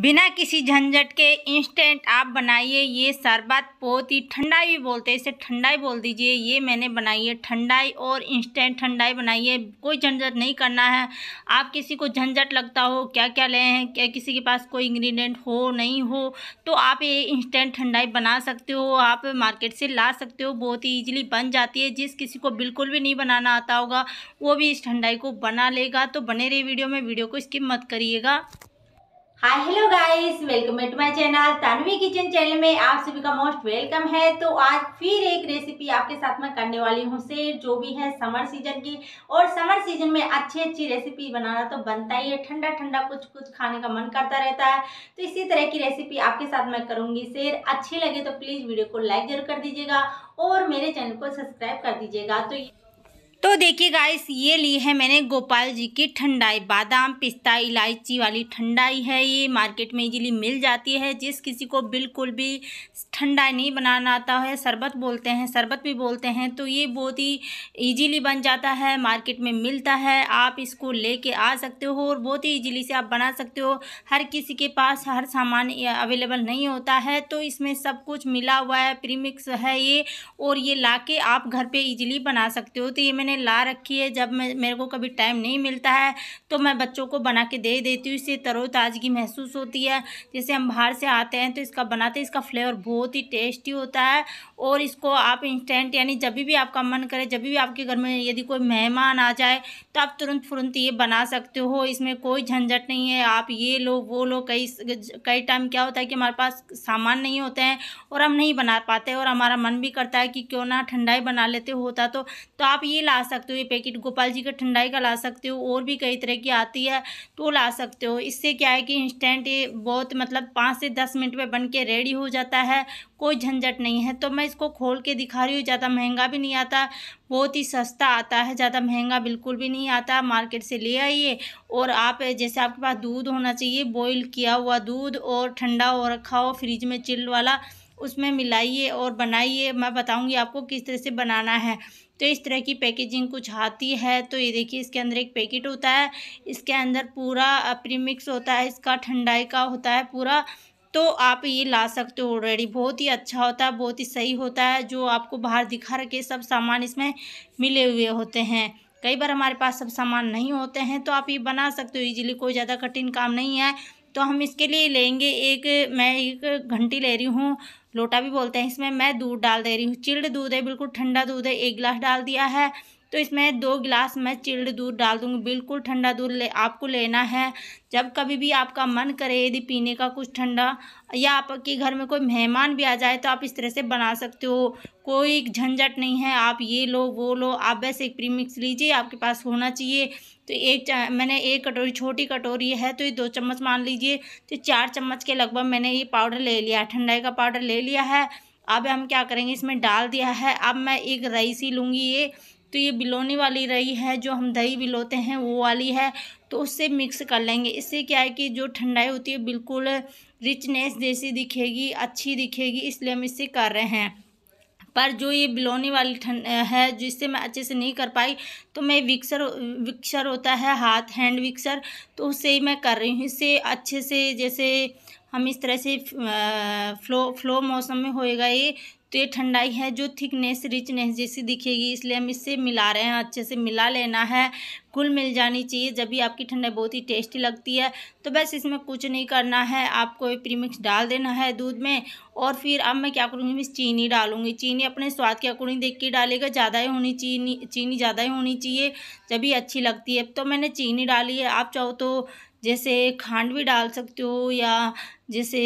बिना किसी झंझट के इंस्टेंट आप बनाइए ये शरबत बहुत ही ठंडाई भी बोलते हैं इसे ठंडाई बोल दीजिए ये मैंने बनाई है ठंडाई और इंस्टेंट ठंडाई बनाई है कोई झंझट नहीं करना है आप किसी को झंझट लगता हो क्या क्या ले हैं क्या किसी के पास कोई इंग्रेडिएंट हो नहीं हो तो आप ये इंस्टेंट ठंडाई बना सकते हो आप मार्केट से ला सकते हो बहुत ही ईजिली बन जाती है जिस किसी को बिल्कुल भी नहीं बनाना आता होगा वो भी इस ठंडाई को बना लेगा तो बने रही वीडियो में वीडियो को स्किप मत करिएगा hi hello guys welcome to my channel Tanvi kitchen channel में आप सभी का मोस्ट वेलकम है तो आज फिर एक रेसिपी आपके साथ मैं करने वाली हूँ शेर जो भी है समर सीजन की और समर सीजन में अच्छी अच्छी रेसिपी बनाना तो बनता ही है ठंडा ठंडा कुछ कुछ खाने का मन करता रहता है तो इसी तरह की रेसिपी आपके साथ मैं करूँगी शेयर अच्छी लगे तो प्लीज़ वीडियो को लाइक जरूर कर दीजिएगा और मेरे चैनल को सब्सक्राइब कर दीजिएगा तो तो देखिए गाइस ये ली है मैंने गोपाल जी की ठंडाई बादाम पिस्ता इलायची वाली ठंडाई है ये मार्केट में इजीली मिल जाती है जिस किसी को बिल्कुल भी ठंडाई नहीं बनाना आता है शरबत बोलते हैं शरबत भी बोलते हैं तो ये बहुत ही इजीली बन जाता है मार्केट में मिलता है आप इसको लेके आ सकते हो और बहुत ही ईजिली से आप बना सकते हो हर किसी के पास हर सामान अवेलेबल नहीं होता है तो इसमें सब कुछ मिला हुआ है प्रीमिक्स है ये और ये ला आप घर पर ईजिली बना सकते हो तो ये मैंने मैंने ला रखी है जब मैं मेरे को कभी टाइम नहीं मिलता है तो मैं बच्चों को बना के दे देती हूँ इससे तरोताजगी महसूस होती है जैसे हम बाहर से आते हैं तो इसका बनाते हैं इसका फ्लेवर बहुत ही टेस्टी होता है और इसको आप इंस्टेंट यानी जब भी आपका मन करे जब भी आपके घर में यदि कोई मेहमान आ जाए तो आप तुरंत फुरंत ये बना सकते हो इसमें कोई झंझट नहीं है आप ये लो वो लो कई कई टाइम क्या होता है कि हमारे पास सामान नहीं होते हैं और हम नहीं बना पाते और हमारा मन भी करता है कि क्यों ना ठंडाई बना लेते होता तो, तो आप ये ला ला सकते हो ये पैकेट गोपाल जी का ठंडाई का ला सकते हो और भी कई तरह की आती है तो ला सकते हो इससे क्या है कि इंस्टेंट ये बहुत मतलब पाँच से दस मिनट में बन के रेडी हो जाता है कोई झंझट नहीं है तो मैं इसको खोल के दिखा रही हूँ ज़्यादा महंगा भी नहीं आता बहुत ही सस्ता आता है ज़्यादा महंगा बिल्कुल भी नहीं आता मार्केट से ले आइए और आप जैसे आपके पास दूध होना चाहिए बॉईल किया हुआ दूध और ठंडा हो रखा हो फ्रिज में चिल्ड वाला उसमें मिलाइए और बनाइए मैं बताऊंगी आपको किस तरह से बनाना है तो इस तरह की पैकेजिंग कुछ आती है तो ये देखिए इसके अंदर एक पैकेट होता है इसके अंदर पूरा प्रीमिक्स होता है इसका ठंडाई का होता है पूरा तो आप ये ला सकते हो ऑलरेडी बहुत ही अच्छा होता है बहुत ही सही होता है जो आपको बाहर दिखा रखे सब सामान इसमें मिले हुए होते हैं कई बार हमारे पास सब सामान नहीं होते हैं तो आप ये बना सकते हो इजीली कोई ज़्यादा कठिन काम नहीं है तो हम इसके लिए लेंगे एक मैं एक घंटी ले रही हूँ लोटा भी बोलते हैं इसमें मैं दूध डाल दे रही हूँ चिल्ड दूध है बिल्कुल ठंडा दूध है एक गिलास डाल दिया है तो इसमें दो गिलास मैं चिल्ड दूध डाल दूँगी बिल्कुल ठंडा दूध ले आपको लेना है जब कभी भी आपका मन करे यदि पीने का कुछ ठंडा या आपके घर में कोई मेहमान भी आ जाए तो आप इस तरह से बना सकते हो कोई झंझट नहीं है आप ये लो वो लो आप बस एक प्रीमिक्स लीजिए आपके पास होना चाहिए तो एक मैंने एक कटोरी छोटी कटोरी है तो ये दो चम्मच मान लीजिए तो चार चम्मच के लगभग मैंने ये पाउडर ले लिया ठंडाई का पाउडर ले लिया है अब हम क्या करेंगे इसमें डाल दिया है अब मैं एक रईसी लूँगी ये तो ये बिलोने वाली रही है जो हम दही बिलोते हैं वो वाली है तो उससे मिक्स कर लेंगे इससे क्या है कि जो ठंडाई होती है बिल्कुल रिचनेस जैसी दिखेगी अच्छी दिखेगी इसलिए हम इससे कर रहे हैं पर जो ये बिलोनी वाली ठंड है जिससे मैं अच्छे से नहीं कर पाई तो मैं विक्सर विक्सर होता है हाथ हैंड विक्सर तो उससे ही मैं कर रही हूँ इससे अच्छे से जैसे हम इस तरह से फ्लो फ्लो मौसम में होएगा ये तो ये ठंडाई है जो थिकनेस रिचनेस जैसी दिखेगी इसलिए हम इससे मिला रहे हैं अच्छे से मिला लेना है कुल मिल जानी चाहिए जब भी आपकी ठंडाई बहुत ही टेस्टी लगती है तो बस इसमें कुछ नहीं करना है आपको ये प्रीमिक्स डाल देना है दूध में और फिर अब मैं क्या करूँगी मैं चीनी डालूँगी चीनी अपने स्वाद के अकॉर्डिंग देख के डालेगा ज़्यादा ही होनी चीनी चीनी ज़्यादा ही होनी चाहिए जब भी अच्छी लगती है तो मैंने चीनी डाली है आप चाहो तो जैसे खांड भी डाल सकते हो या जैसे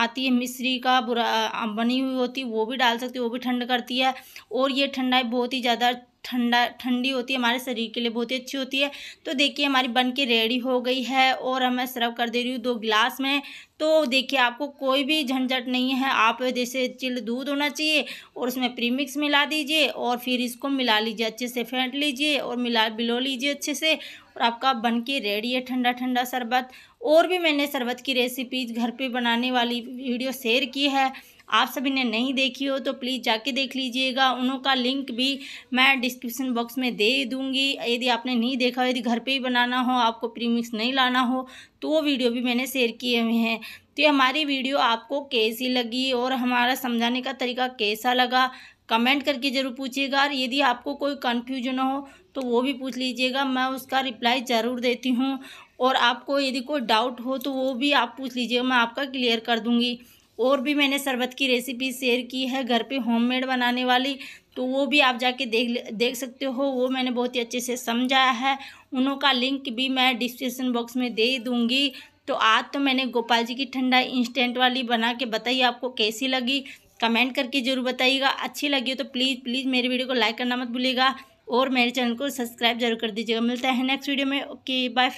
आती है मिश्री का बुरा बनी हुई होती वो भी डाल सकते हो वो भी ठंड करती है और ये ठंडाई बहुत ही ज़्यादा ठंडा ठंडी होती है हमारे शरीर के लिए बहुत ही अच्छी होती है तो देखिए हमारी बन के रेडी हो गई है और अब मैं सर्व कर दे रही हूँ दो गिलास में तो देखिए आपको कोई भी झंझट नहीं है आप जैसे चिल्ड दूध होना चाहिए और उसमें प्रीमिक्स मिला दीजिए और फिर इसको मिला लीजिए अच्छे से फेंट लीजिए और मिला बिलो लीजिए अच्छे से और आपका बन के रेडी है ठंडा ठंडा शरबत और भी मैंने शरबत की रेसिपीज घर पर बनाने वाली वीडियो शेयर की है आप सभी ने नहीं देखी हो तो प्लीज़ जाके देख लीजिएगा उनका लिंक भी मैं डिस्क्रिप्शन बॉक्स में दे दूँगी यदि आपने नहीं देखा हो यदि घर पर ही बनाना हो आपको प्रीमिक्स नहीं लाना हो तो वो वीडियो भी मैंने शेयर किए हुए हैं तो ये हमारी वीडियो आपको कैसी लगी और हमारा समझाने का तरीका कैसा लगा कमेंट करके ज़रूर पूछिएगा और यदि आपको कोई कन्फ्यूजन हो तो वो भी पूछ लीजिएगा मैं उसका रिप्लाई ज़रूर देती हूँ और आपको यदि कोई डाउट हो तो वो भी आप पूछ लीजिएगा मैं आपका क्लियर कर दूँगी और भी मैंने शरबत की रेसिपी शेयर की है घर पे होममेड बनाने वाली तो वो भी आप जाके देख देख सकते हो वो मैंने बहुत ही अच्छे से समझाया है उनों का लिंक भी मैं डिस्क्रिप्सन बॉक्स में दे दूँगी तो आज तो मैंने गोपाल जी की ठंडा इंस्टेंट वाली बना के बताइए आपको कैसी लगी कमेंट करके जरूर बताइएगा अच्छी लगी हो तो प्लीज़ प्लीज़ मेरे वीडियो को लाइक करना मत भूलिएगा और मेरे चैनल को सब्सक्राइब जरूर कर दीजिएगा मिलता है नेक्स्ट वीडियो में ओके बाय